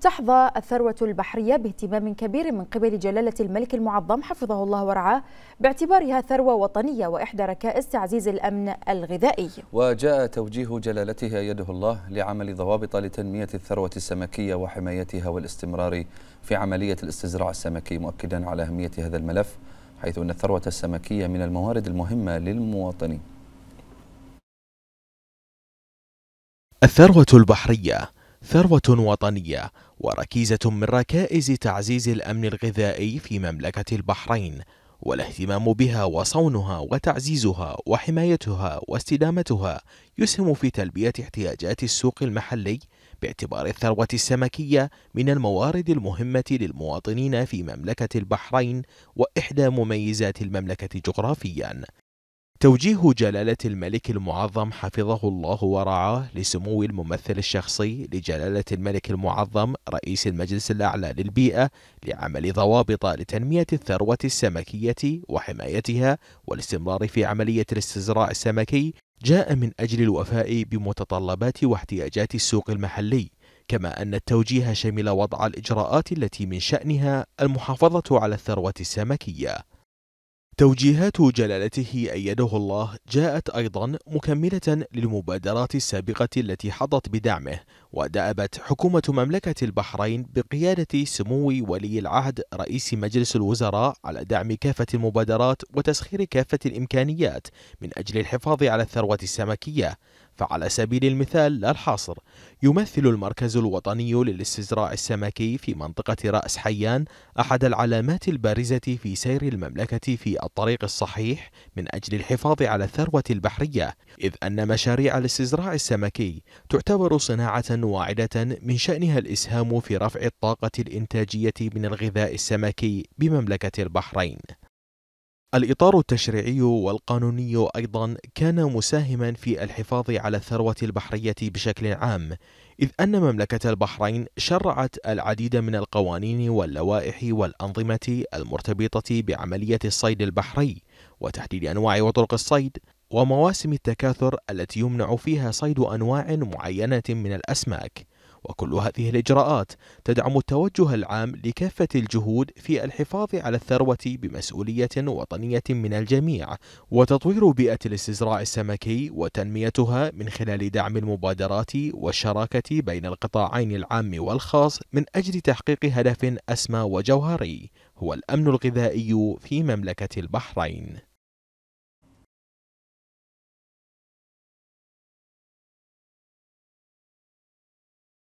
تحظى الثروة البحرية باهتمام كبير من قبل جلالة الملك المعظم حفظه الله ورعاه باعتبارها ثروة وطنية وإحدى ركائز تعزيز الأمن الغذائي وجاء توجيه جلالتها يده الله لعمل ضوابط لتنمية الثروة السمكية وحمايتها والاستمرار في عملية الاستزراع السمكي مؤكدا على أهمية هذا الملف حيث أن الثروة السمكية من الموارد المهمة للمواطنين الثروة البحرية ثروة وطنية وركيزة من ركائز تعزيز الأمن الغذائي في مملكة البحرين والاهتمام بها وصونها وتعزيزها وحمايتها واستدامتها يسهم في تلبية احتياجات السوق المحلي باعتبار الثروة السمكية من الموارد المهمة للمواطنين في مملكة البحرين وإحدى مميزات المملكة جغرافياً توجيه جلالة الملك المعظم حفظه الله ورعاه لسمو الممثل الشخصي لجلالة الملك المعظم رئيس المجلس الأعلى للبيئة لعمل ضوابط لتنمية الثروة السمكية وحمايتها والاستمرار في عملية الاستزراع السمكي جاء من أجل الوفاء بمتطلبات واحتياجات السوق المحلي كما أن التوجيه شمل وضع الإجراءات التي من شأنها المحافظة على الثروة السمكية توجيهات جلالته أيده الله جاءت أيضا مكملة للمبادرات السابقة التي حظت بدعمه ودأبت حكومة مملكة البحرين بقيادة سمو ولي العهد رئيس مجلس الوزراء على دعم كافة المبادرات وتسخير كافة الإمكانيات من أجل الحفاظ على الثروة السمكية فعلى سبيل المثال الحاصر يمثل المركز الوطني للاستزراع السمكي في منطقة رأس حيان أحد العلامات البارزة في سير المملكة في الطريق الصحيح من أجل الحفاظ على الثروة البحرية إذ أن مشاريع الاستزراع السمكي تعتبر صناعة واعدة من شأنها الإسهام في رفع الطاقة الإنتاجية من الغذاء السمكي بمملكة البحرين الإطار التشريعي والقانوني أيضا كان مساهما في الحفاظ على الثروة البحرية بشكل عام إذ أن مملكة البحرين شرعت العديد من القوانين واللوائح والأنظمة المرتبطة بعملية الصيد البحري وتحديد أنواع وطرق الصيد ومواسم التكاثر التي يمنع فيها صيد أنواع معينة من الأسماك وكل هذه الإجراءات تدعم التوجه العام لكافة الجهود في الحفاظ على الثروة بمسؤولية وطنية من الجميع وتطوير بيئة الاستزراع السمكي وتنميتها من خلال دعم المبادرات والشراكة بين القطاعين العام والخاص من أجل تحقيق هدف أسمى وجوهري هو الأمن الغذائي في مملكة البحرين